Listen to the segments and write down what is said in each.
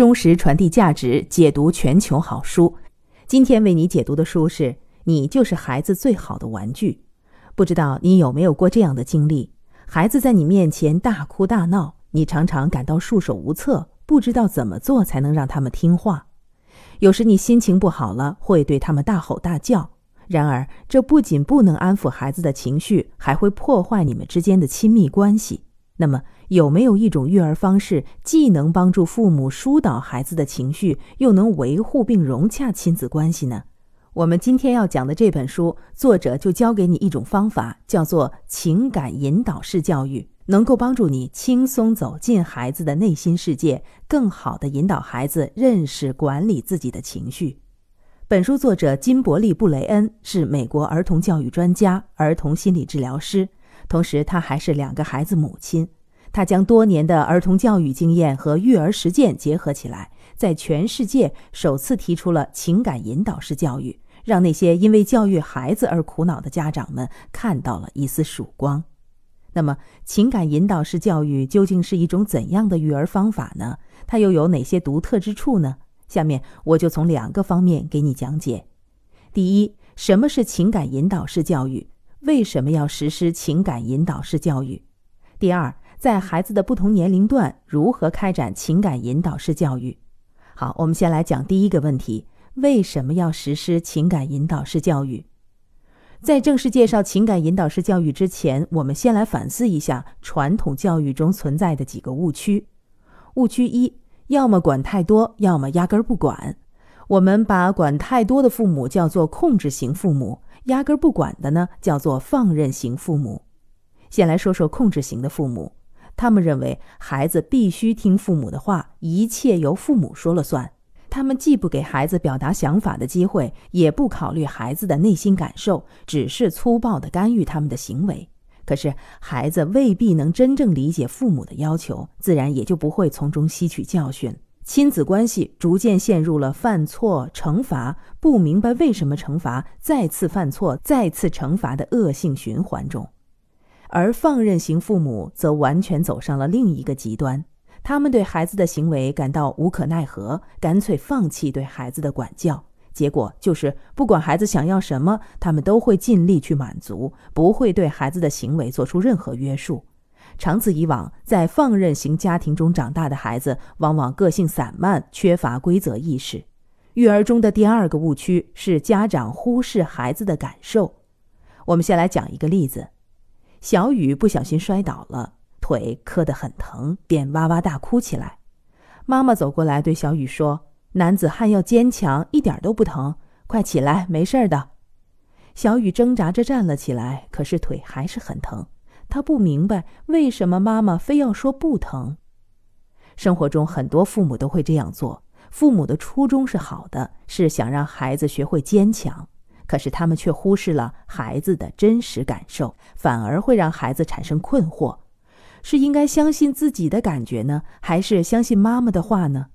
忠实传递价值，解读全球好书。今天为你解读的书是《你就是孩子最好的玩具》。不知道你有没有过这样的经历：孩子在你面前大哭大闹，你常常感到束手无策，不知道怎么做才能让他们听话。有时你心情不好了，会对他们大吼大叫。然而，这不仅不能安抚孩子的情绪，还会破坏你们之间的亲密关系。那么，有没有一种育儿方式，既能帮助父母疏导孩子的情绪，又能维护并融洽亲子关系呢？我们今天要讲的这本书，作者就教给你一种方法，叫做情感引导式教育，能够帮助你轻松走进孩子的内心世界，更好地引导孩子认识、管理自己的情绪。本书作者金伯利·布雷恩是美国儿童教育专家、儿童心理治疗师，同时他还是两个孩子母亲。他将多年的儿童教育经验和育儿实践结合起来，在全世界首次提出了情感引导式教育，让那些因为教育孩子而苦恼的家长们看到了一丝曙光。那么，情感引导式教育究竟是一种怎样的育儿方法呢？它又有哪些独特之处呢？下面我就从两个方面给你讲解：第一，什么是情感引导式教育？为什么要实施情感引导式教育？第二。在孩子的不同年龄段，如何开展情感引导式教育？好，我们先来讲第一个问题：为什么要实施情感引导式教育？在正式介绍情感引导式教育之前，我们先来反思一下传统教育中存在的几个误区。误区一：要么管太多，要么压根儿不管。我们把管太多的父母叫做控制型父母，压根儿不管的呢，叫做放任型父母。先来说说控制型的父母。他们认为孩子必须听父母的话，一切由父母说了算。他们既不给孩子表达想法的机会，也不考虑孩子的内心感受，只是粗暴地干预他们的行为。可是，孩子未必能真正理解父母的要求，自然也就不会从中吸取教训。亲子关系逐渐陷入了犯错、惩罚、不明白为什么惩罚、再次犯错、再次惩罚的恶性循环中。而放任型父母则完全走上了另一个极端，他们对孩子的行为感到无可奈何，干脆放弃对孩子的管教。结果就是，不管孩子想要什么，他们都会尽力去满足，不会对孩子的行为做出任何约束。长此以往，在放任型家庭中长大的孩子，往往个性散漫，缺乏规则意识。育儿中的第二个误区是家长忽视孩子的感受。我们先来讲一个例子。小雨不小心摔倒了，腿磕得很疼，便哇哇大哭起来。妈妈走过来对小雨说：“男子汉要坚强，一点都不疼，快起来，没事的。”小雨挣扎着站了起来，可是腿还是很疼。他不明白为什么妈妈非要说不疼。生活中很多父母都会这样做，父母的初衷是好的，是想让孩子学会坚强。可是他们却忽视了孩子的真实感受，反而会让孩子产生困惑：是应该相信自己的感觉呢，还是相信妈妈的话呢？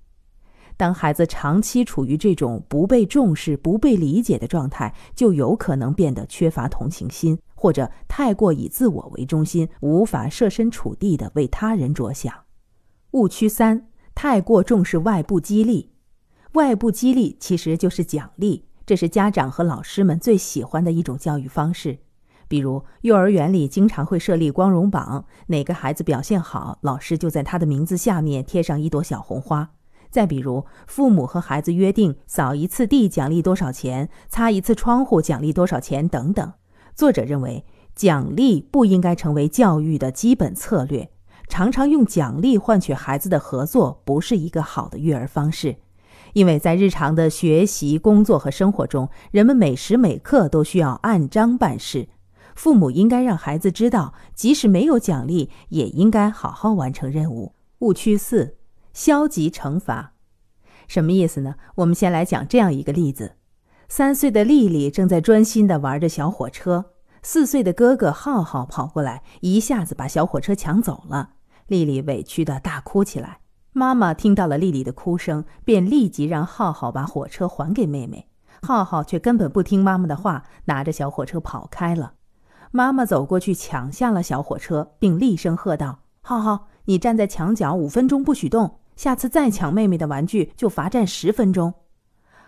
当孩子长期处于这种不被重视、不被理解的状态，就有可能变得缺乏同情心，或者太过以自我为中心，无法设身处地地为他人着想。误区三：太过重视外部激励，外部激励其实就是奖励。这是家长和老师们最喜欢的一种教育方式，比如幼儿园里经常会设立光荣榜，哪个孩子表现好，老师就在他的名字下面贴上一朵小红花。再比如，父母和孩子约定扫一次地奖励多少钱，擦一次窗户奖励多少钱等等。作者认为，奖励不应该成为教育的基本策略，常常用奖励换取孩子的合作，不是一个好的育儿方式。因为在日常的学习、工作和生活中，人们每时每刻都需要按章办事。父母应该让孩子知道，即使没有奖励，也应该好好完成任务。误区四：消极惩罚，什么意思呢？我们先来讲这样一个例子：三岁的丽丽正在专心的玩着小火车，四岁的哥哥浩浩跑过来，一下子把小火车抢走了，丽丽委屈的大哭起来。妈妈听到了丽丽的哭声，便立即让浩浩把火车还给妹妹。浩浩却根本不听妈妈的话，拿着小火车跑开了。妈妈走过去抢下了小火车，并厉声喝道：“浩浩，你站在墙角五分钟不许动，下次再抢妹妹的玩具就罚站十分钟。”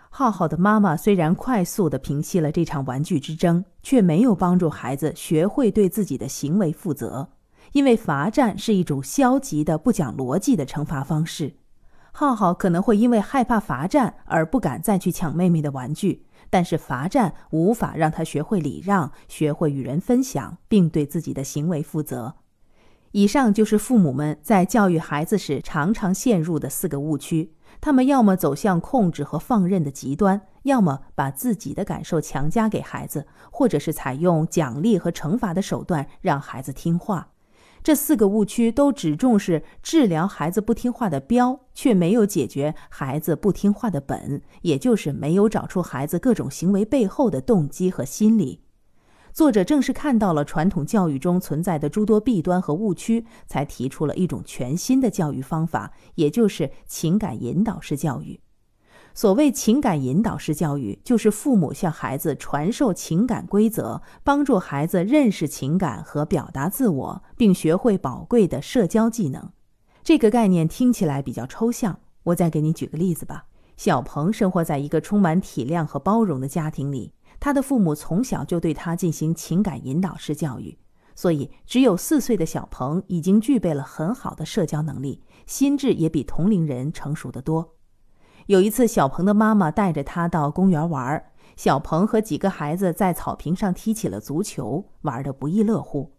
浩浩的妈妈虽然快速的平息了这场玩具之争，却没有帮助孩子学会对自己的行为负责。因为罚站是一种消极的、不讲逻辑的惩罚方式，浩浩可能会因为害怕罚站而不敢再去抢妹妹的玩具。但是罚站无法让他学会礼让、学会与人分享，并对自己的行为负责。以上就是父母们在教育孩子时常常陷入的四个误区：他们要么走向控制和放任的极端，要么把自己的感受强加给孩子，或者是采用奖励和惩罚的手段让孩子听话。这四个误区都只重视治疗孩子不听话的标，却没有解决孩子不听话的本，也就是没有找出孩子各种行为背后的动机和心理。作者正是看到了传统教育中存在的诸多弊端和误区，才提出了一种全新的教育方法，也就是情感引导式教育。所谓情感引导式教育，就是父母向孩子传授情感规则，帮助孩子认识情感和表达自我，并学会宝贵的社交技能。这个概念听起来比较抽象，我再给你举个例子吧。小鹏生活在一个充满体谅和包容的家庭里，他的父母从小就对他进行情感引导式教育，所以只有四岁的小鹏已经具备了很好的社交能力，心智也比同龄人成熟得多。有一次，小鹏的妈妈带着他到公园玩。小鹏和几个孩子在草坪上踢起了足球，玩得不亦乐乎。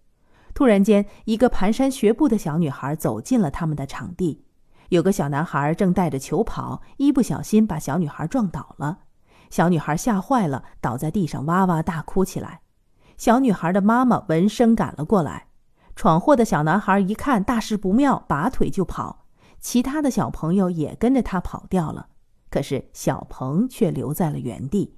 突然间，一个蹒跚学步的小女孩走进了他们的场地。有个小男孩正带着球跑，一不小心把小女孩撞倒了。小女孩吓坏了，倒在地上哇哇大哭起来。小女孩的妈妈闻声赶了过来。闯祸的小男孩一看大事不妙，拔腿就跑，其他的小朋友也跟着他跑掉了。可是小鹏却留在了原地。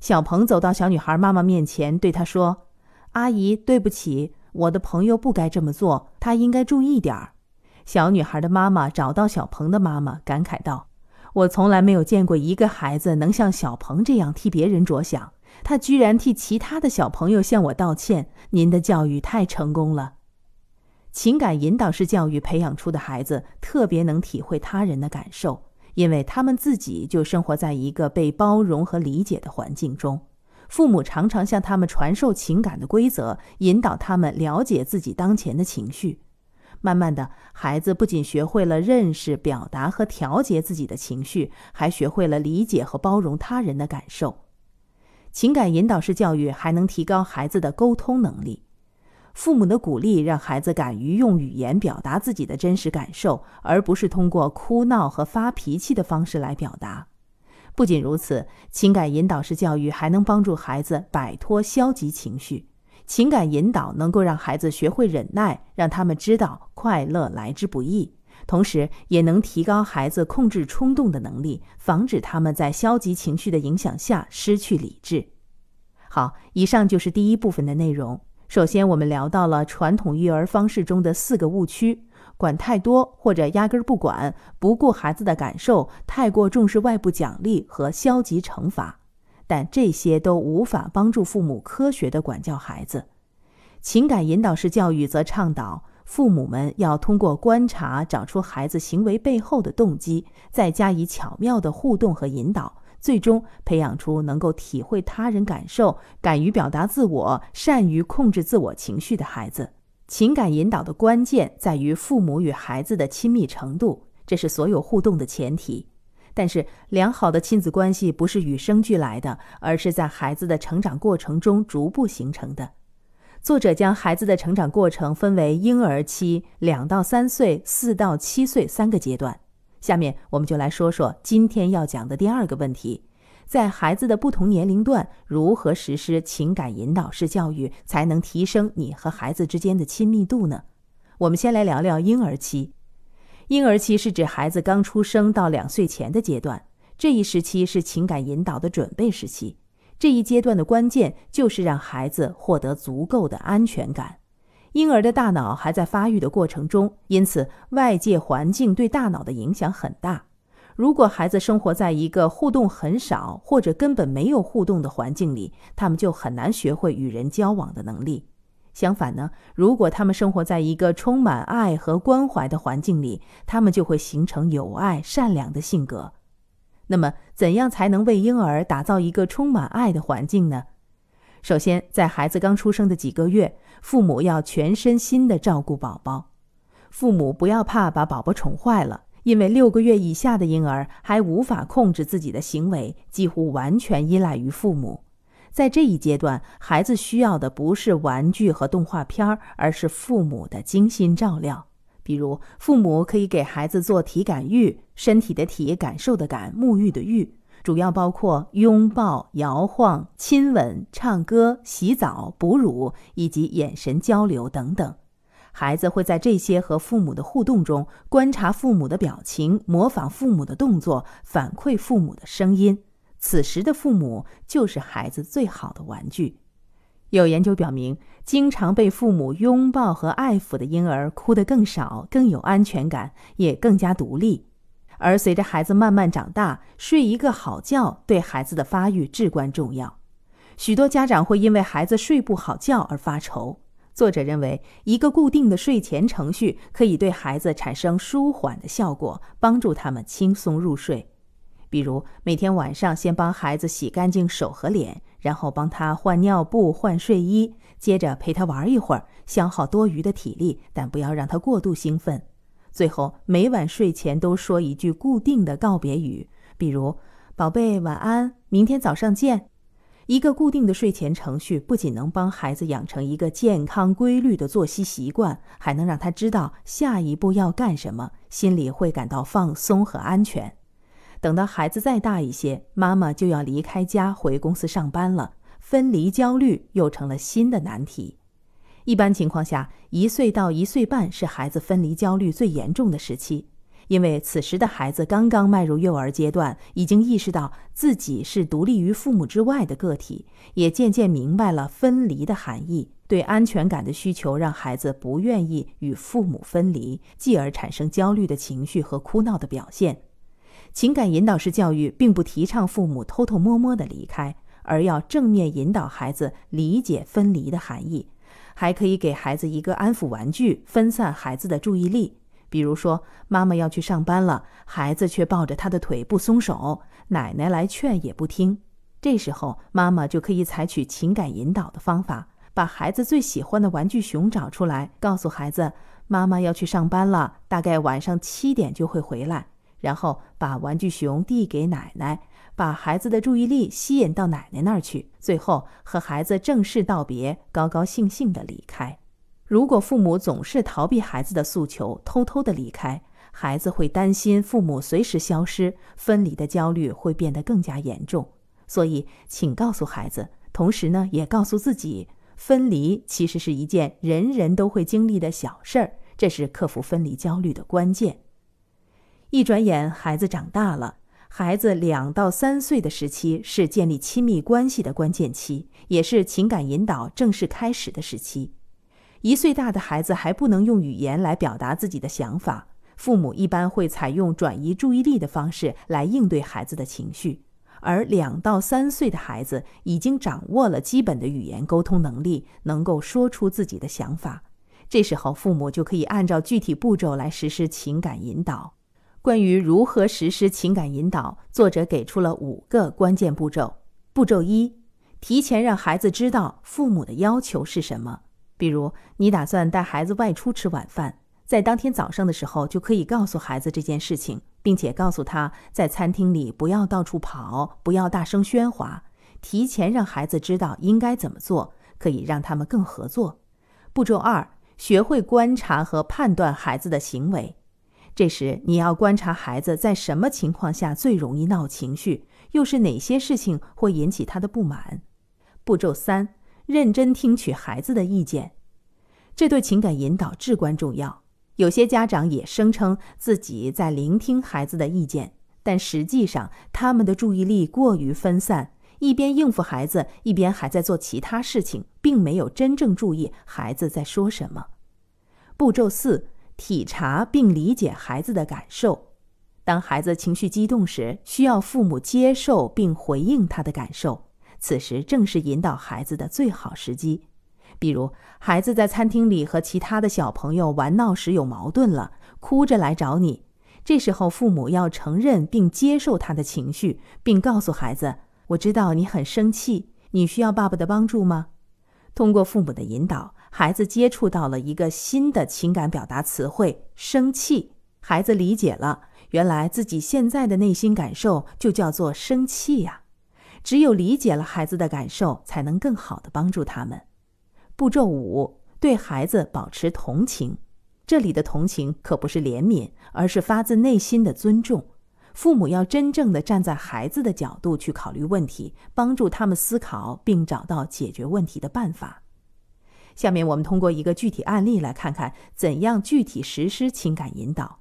小鹏走到小女孩妈妈面前，对她说：“阿姨，对不起，我的朋友不该这么做，他应该注意点儿。”小女孩的妈妈找到小鹏的妈妈，感慨道：“我从来没有见过一个孩子能像小鹏这样替别人着想，他居然替其他的小朋友向我道歉。您的教育太成功了，情感引导式教育培养出的孩子特别能体会他人的感受。”因为他们自己就生活在一个被包容和理解的环境中，父母常常向他们传授情感的规则，引导他们了解自己当前的情绪。慢慢的，孩子不仅学会了认识、表达和调节自己的情绪，还学会了理解和包容他人的感受。情感引导式教育还能提高孩子的沟通能力。父母的鼓励让孩子敢于用语言表达自己的真实感受，而不是通过哭闹和发脾气的方式来表达。不仅如此，情感引导式教育还能帮助孩子摆脱消极情绪。情感引导能够让孩子学会忍耐，让他们知道快乐来之不易，同时也能提高孩子控制冲动的能力，防止他们在消极情绪的影响下失去理智。好，以上就是第一部分的内容。首先，我们聊到了传统育儿方式中的四个误区：管太多，或者压根儿不管，不顾孩子的感受，太过重视外部奖励和消极惩罚。但这些都无法帮助父母科学地管教孩子。情感引导式教育则倡导父母们要通过观察，找出孩子行为背后的动机，再加以巧妙的互动和引导。最终培养出能够体会他人感受、敢于表达自我、善于控制自我情绪的孩子。情感引导的关键在于父母与孩子的亲密程度，这是所有互动的前提。但是，良好的亲子关系不是与生俱来的，而是在孩子的成长过程中逐步形成的。作者将孩子的成长过程分为婴儿期、两到三岁、四到七岁三个阶段。下面我们就来说说今天要讲的第二个问题，在孩子的不同年龄段，如何实施情感引导式教育，才能提升你和孩子之间的亲密度呢？我们先来聊聊婴儿期。婴儿期是指孩子刚出生到两岁前的阶段，这一时期是情感引导的准备时期。这一阶段的关键就是让孩子获得足够的安全感。婴儿的大脑还在发育的过程中，因此外界环境对大脑的影响很大。如果孩子生活在一个互动很少或者根本没有互动的环境里，他们就很难学会与人交往的能力。相反呢，如果他们生活在一个充满爱和关怀的环境里，他们就会形成友爱、善良的性格。那么，怎样才能为婴儿打造一个充满爱的环境呢？首先，在孩子刚出生的几个月，父母要全身心地照顾宝宝。父母不要怕把宝宝宠坏了，因为六个月以下的婴儿还无法控制自己的行为，几乎完全依赖于父母。在这一阶段，孩子需要的不是玩具和动画片儿，而是父母的精心照料。比如，父母可以给孩子做体感浴，身体的体感受的感，沐浴的浴。主要包括拥抱、摇晃、亲吻、唱歌、洗澡、哺乳以及眼神交流等等。孩子会在这些和父母的互动中观察父母的表情，模仿父母的动作，反馈父母的声音。此时的父母就是孩子最好的玩具。有研究表明，经常被父母拥抱和爱抚的婴儿哭得更少，更有安全感，也更加独立。而随着孩子慢慢长大，睡一个好觉对孩子的发育至关重要。许多家长会因为孩子睡不好觉而发愁。作者认为，一个固定的睡前程序可以对孩子产生舒缓的效果，帮助他们轻松入睡。比如，每天晚上先帮孩子洗干净手和脸，然后帮他换尿布、换睡衣，接着陪他玩一会儿，消耗多余的体力，但不要让他过度兴奋。最后，每晚睡前都说一句固定的告别语，比如“宝贝，晚安，明天早上见”。一个固定的睡前程序不仅能帮孩子养成一个健康规律的作息习惯，还能让他知道下一步要干什么，心里会感到放松和安全。等到孩子再大一些，妈妈就要离开家回公司上班了，分离焦虑又成了新的难题。一般情况下，一岁到一岁半是孩子分离焦虑最严重的时期，因为此时的孩子刚刚迈入幼儿阶段，已经意识到自己是独立于父母之外的个体，也渐渐明白了分离的含义。对安全感的需求，让孩子不愿意与父母分离，继而产生焦虑的情绪和哭闹的表现。情感引导式教育并不提倡父母偷偷摸摸的离开，而要正面引导孩子理解分离的含义。还可以给孩子一个安抚玩具，分散孩子的注意力。比如说，妈妈要去上班了，孩子却抱着他的腿不松手，奶奶来劝也不听。这时候，妈妈就可以采取情感引导的方法，把孩子最喜欢的玩具熊找出来，告诉孩子妈妈要去上班了，大概晚上七点就会回来，然后把玩具熊递给奶奶。把孩子的注意力吸引到奶奶那儿去，最后和孩子正式道别，高高兴兴的离开。如果父母总是逃避孩子的诉求，偷偷的离开，孩子会担心父母随时消失，分离的焦虑会变得更加严重。所以，请告诉孩子，同时呢，也告诉自己，分离其实是一件人人都会经历的小事儿，这是克服分离焦虑的关键。一转眼，孩子长大了。孩子两到三岁的时期是建立亲密关系的关键期，也是情感引导正式开始的时期。一岁大的孩子还不能用语言来表达自己的想法，父母一般会采用转移注意力的方式来应对孩子的情绪。而两到三岁的孩子已经掌握了基本的语言沟通能力，能够说出自己的想法。这时候，父母就可以按照具体步骤来实施情感引导。关于如何实施情感引导，作者给出了五个关键步骤。步骤一，提前让孩子知道父母的要求是什么。比如，你打算带孩子外出吃晚饭，在当天早上的时候就可以告诉孩子这件事情，并且告诉他在餐厅里不要到处跑，不要大声喧哗。提前让孩子知道应该怎么做，可以让他们更合作。步骤二，学会观察和判断孩子的行为。这时，你要观察孩子在什么情况下最容易闹情绪，又是哪些事情会引起他的不满。步骤三，认真听取孩子的意见，这对情感引导至关重要。有些家长也声称自己在聆听孩子的意见，但实际上他们的注意力过于分散，一边应付孩子，一边还在做其他事情，并没有真正注意孩子在说什么。步骤四。体察并理解孩子的感受，当孩子情绪激动时，需要父母接受并回应他的感受。此时正是引导孩子的最好时机。比如，孩子在餐厅里和其他的小朋友玩闹时有矛盾了，哭着来找你。这时候，父母要承认并接受他的情绪，并告诉孩子：“我知道你很生气，你需要爸爸的帮助吗？”通过父母的引导。孩子接触到了一个新的情感表达词汇“生气”，孩子理解了，原来自己现在的内心感受就叫做生气呀。只有理解了孩子的感受，才能更好的帮助他们。步骤五，对孩子保持同情。这里的同情可不是怜悯，而是发自内心的尊重。父母要真正的站在孩子的角度去考虑问题，帮助他们思考并找到解决问题的办法。下面我们通过一个具体案例来看看怎样具体实施情感引导。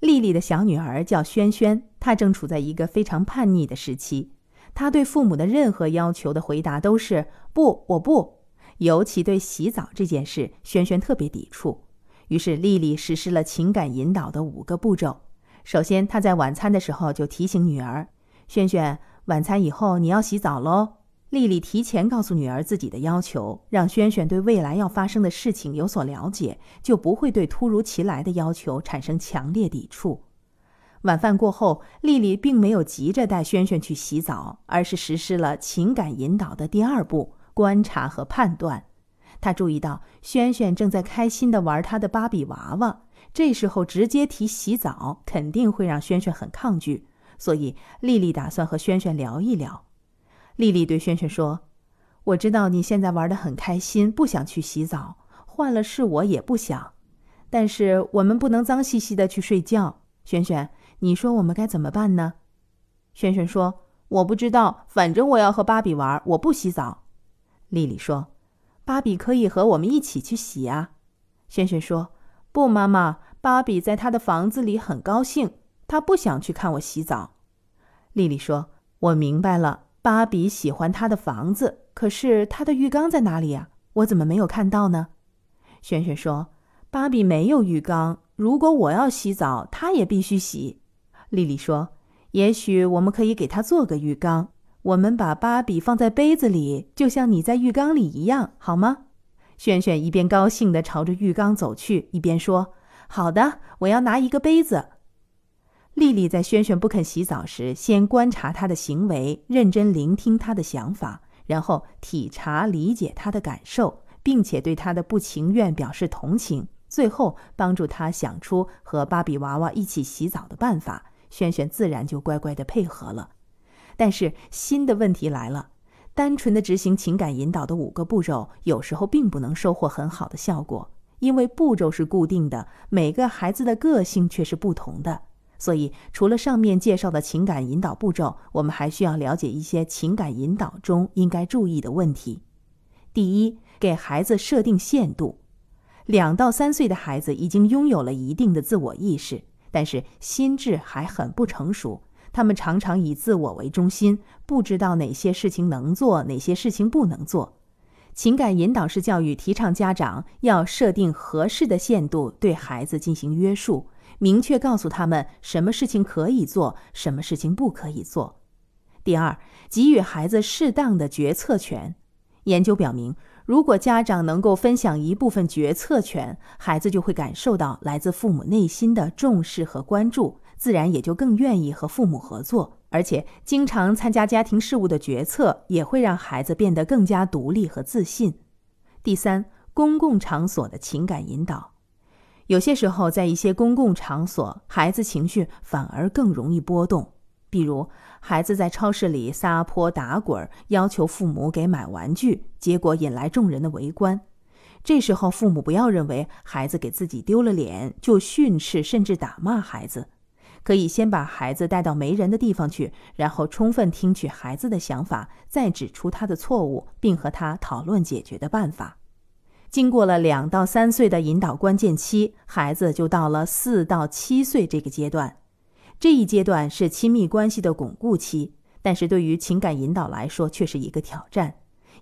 丽丽的小女儿叫萱萱，她正处在一个非常叛逆的时期，她对父母的任何要求的回答都是“不，我不”。尤其对洗澡这件事，萱萱特别抵触。于是丽丽实施了情感引导的五个步骤。首先，她在晚餐的时候就提醒女儿：“萱萱，晚餐以后你要洗澡喽。”丽丽提前告诉女儿自己的要求，让萱萱对未来要发生的事情有所了解，就不会对突如其来的要求产生强烈抵触。晚饭过后，丽丽并没有急着带萱萱去洗澡，而是实施了情感引导的第二步——观察和判断。她注意到萱萱正在开心地玩她的芭比娃娃，这时候直接提洗澡肯定会让萱萱很抗拒，所以丽丽打算和萱萱聊一聊。丽丽对萱萱说：“我知道你现在玩得很开心，不想去洗澡。换了是我也不想。但是我们不能脏兮兮的去睡觉。萱萱，你说我们该怎么办呢？”萱萱说：“我不知道，反正我要和芭比玩，我不洗澡。”丽丽说：“芭比可以和我们一起去洗啊。”萱萱说：“不，妈妈，芭比在她的房子里很高兴，她不想去看我洗澡。”丽丽说：“我明白了。”芭比喜欢她的房子，可是她的浴缸在哪里呀？我怎么没有看到呢？萱萱说：“芭比没有浴缸，如果我要洗澡，她也必须洗。”丽丽说：“也许我们可以给她做个浴缸。我们把芭比放在杯子里，就像你在浴缸里一样，好吗？”萱萱一边高兴地朝着浴缸走去，一边说：“好的，我要拿一个杯子。”丽丽在萱萱不肯洗澡时，先观察她的行为，认真聆听她的想法，然后体察理解她的感受，并且对她的不情愿表示同情，最后帮助她想出和芭比娃娃一起洗澡的办法。萱萱自然就乖乖的配合了。但是新的问题来了：单纯的执行情感引导的五个步骤，有时候并不能收获很好的效果，因为步骤是固定的，每个孩子的个性却是不同的。所以，除了上面介绍的情感引导步骤，我们还需要了解一些情感引导中应该注意的问题。第一，给孩子设定限度。两到三岁的孩子已经拥有了一定的自我意识，但是心智还很不成熟，他们常常以自我为中心，不知道哪些事情能做，哪些事情不能做。情感引导式教育提倡家长要设定合适的限度，对孩子进行约束。明确告诉他们什么事情可以做，什么事情不可以做。第二，给予孩子适当的决策权。研究表明，如果家长能够分享一部分决策权，孩子就会感受到来自父母内心的重视和关注，自然也就更愿意和父母合作。而且，经常参加家庭事务的决策，也会让孩子变得更加独立和自信。第三，公共场所的情感引导。有些时候，在一些公共场所，孩子情绪反而更容易波动。比如，孩子在超市里撒泼打滚，要求父母给买玩具，结果引来众人的围观。这时候，父母不要认为孩子给自己丢了脸就训斥甚至打骂孩子，可以先把孩子带到没人的地方去，然后充分听取孩子的想法，再指出他的错误，并和他讨论解决的办法。经过了两到三岁的引导关键期，孩子就到了四到七岁这个阶段。这一阶段是亲密关系的巩固期，但是对于情感引导来说却是一个挑战。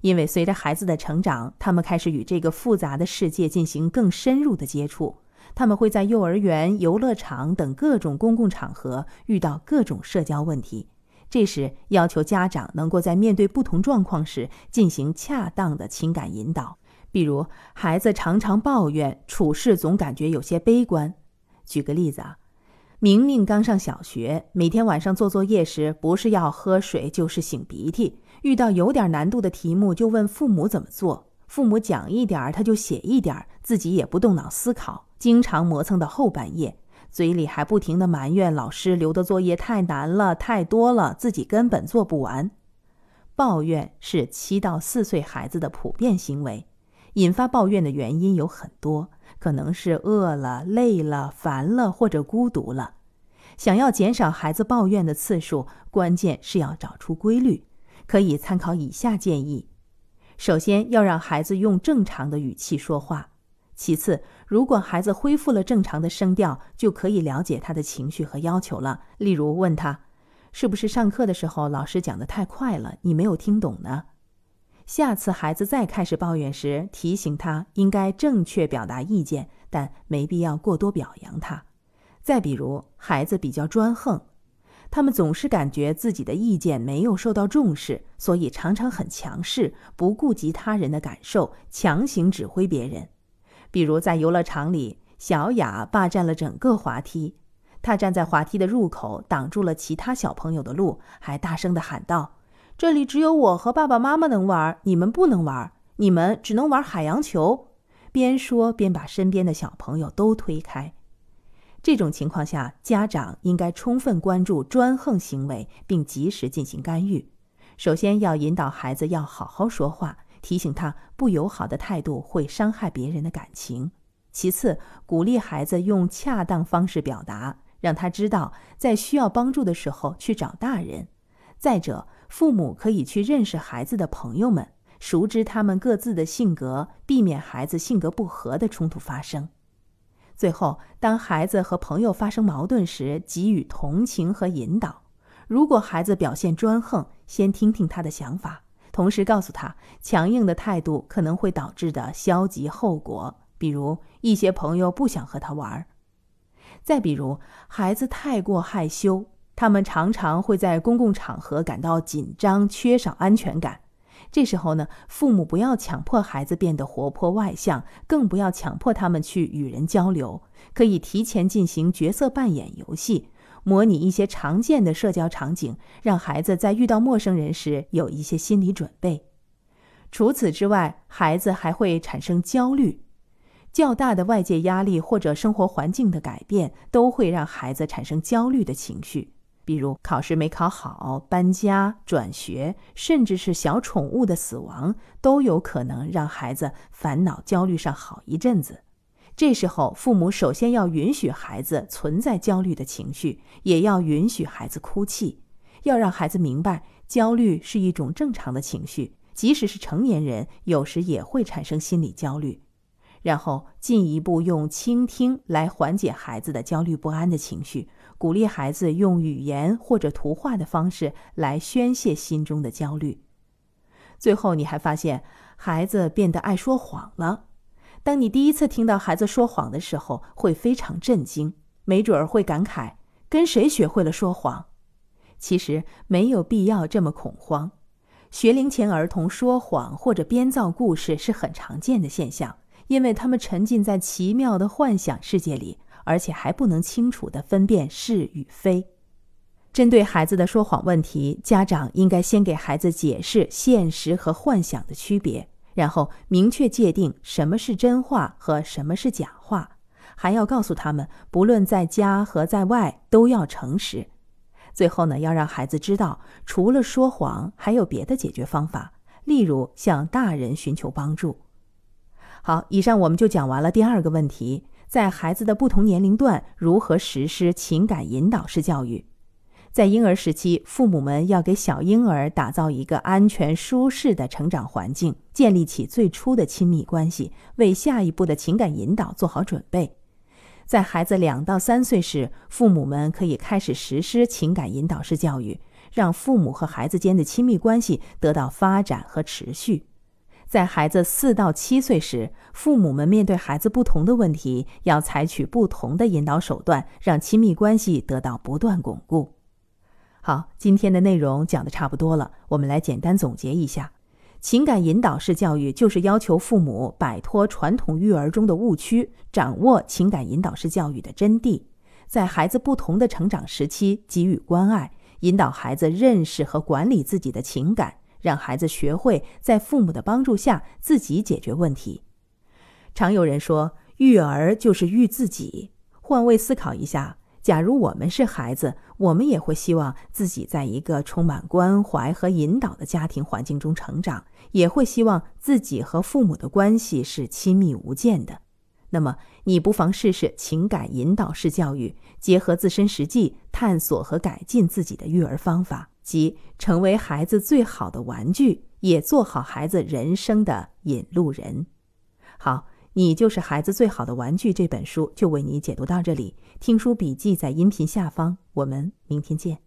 因为随着孩子的成长，他们开始与这个复杂的世界进行更深入的接触，他们会在幼儿园、游乐场等各种公共场合遇到各种社交问题。这时，要求家长能够在面对不同状况时进行恰当的情感引导。比如，孩子常常抱怨处事总感觉有些悲观。举个例子啊，明明刚上小学，每天晚上做作业时，不是要喝水，就是擤鼻涕。遇到有点难度的题目，就问父母怎么做，父母讲一点，他就写一点，自己也不动脑思考，经常磨蹭到后半夜，嘴里还不停地埋怨老师留的作业太难了、太多了，自己根本做不完。抱怨是七到四岁孩子的普遍行为。引发抱怨的原因有很多，可能是饿了、累了、烦了或者孤独了。想要减少孩子抱怨的次数，关键是要找出规律。可以参考以下建议：首先，要让孩子用正常的语气说话；其次，如果孩子恢复了正常的声调，就可以了解他的情绪和要求了。例如，问他：“是不是上课的时候老师讲的太快了，你没有听懂呢？”下次孩子再开始抱怨时，提醒他应该正确表达意见，但没必要过多表扬他。再比如，孩子比较专横，他们总是感觉自己的意见没有受到重视，所以常常很强势，不顾及他人的感受，强行指挥别人。比如在游乐场里，小雅霸占了整个滑梯，她站在滑梯的入口，挡住了其他小朋友的路，还大声地喊道。这里只有我和爸爸妈妈能玩，你们不能玩，你们只能玩海洋球。边说边把身边的小朋友都推开。这种情况下，家长应该充分关注专横行为，并及时进行干预。首先，要引导孩子要好好说话，提醒他不友好的态度会伤害别人的感情。其次，鼓励孩子用恰当方式表达，让他知道在需要帮助的时候去找大人。再者，父母可以去认识孩子的朋友们，熟知他们各自的性格，避免孩子性格不合的冲突发生。最后，当孩子和朋友发生矛盾时，给予同情和引导。如果孩子表现专横，先听听他的想法，同时告诉他强硬的态度可能会导致的消极后果，比如一些朋友不想和他玩儿。再比如，孩子太过害羞。他们常常会在公共场合感到紧张、缺少安全感。这时候呢，父母不要强迫孩子变得活泼外向，更不要强迫他们去与人交流。可以提前进行角色扮演游戏，模拟一些常见的社交场景，让孩子在遇到陌生人时有一些心理准备。除此之外，孩子还会产生焦虑。较大的外界压力或者生活环境的改变，都会让孩子产生焦虑的情绪。比如考试没考好、搬家、转学，甚至是小宠物的死亡，都有可能让孩子烦恼、焦虑上好一阵子。这时候，父母首先要允许孩子存在焦虑的情绪，也要允许孩子哭泣，要让孩子明白焦虑是一种正常的情绪，即使是成年人有时也会产生心理焦虑。然后进一步用倾听来缓解孩子的焦虑不安的情绪。鼓励孩子用语言或者图画的方式来宣泄心中的焦虑。最后，你还发现孩子变得爱说谎了。当你第一次听到孩子说谎的时候，会非常震惊，没准儿会感慨：跟谁学会了说谎？其实没有必要这么恐慌。学龄前儿童说谎或者编造故事是很常见的现象，因为他们沉浸在奇妙的幻想世界里。而且还不能清楚地分辨是与非。针对孩子的说谎问题，家长应该先给孩子解释现实和幻想的区别，然后明确界定什么是真话和什么是假话，还要告诉他们，不论在家和在外都要诚实。最后呢，要让孩子知道，除了说谎，还有别的解决方法，例如向大人寻求帮助。好，以上我们就讲完了第二个问题。在孩子的不同年龄段，如何实施情感引导式教育？在婴儿时期，父母们要给小婴儿打造一个安全舒适的成长环境，建立起最初的亲密关系，为下一步的情感引导做好准备。在孩子两到三岁时，父母们可以开始实施情感引导式教育，让父母和孩子间的亲密关系得到发展和持续。在孩子四到七岁时，父母们面对孩子不同的问题，要采取不同的引导手段，让亲密关系得到不断巩固。好，今天的内容讲的差不多了，我们来简单总结一下：情感引导式教育就是要求父母摆脱传统育儿中的误区，掌握情感引导式教育的真谛，在孩子不同的成长时期给予关爱，引导孩子认识和管理自己的情感。让孩子学会在父母的帮助下自己解决问题。常有人说，育儿就是育自己。换位思考一下，假如我们是孩子，我们也会希望自己在一个充满关怀和引导的家庭环境中成长，也会希望自己和父母的关系是亲密无间的。那么，你不妨试试情感引导式教育，结合自身实际，探索和改进自己的育儿方法。即成为孩子最好的玩具，也做好孩子人生的引路人。好，你就是孩子最好的玩具。这本书就为你解读到这里。听书笔记在音频下方，我们明天见。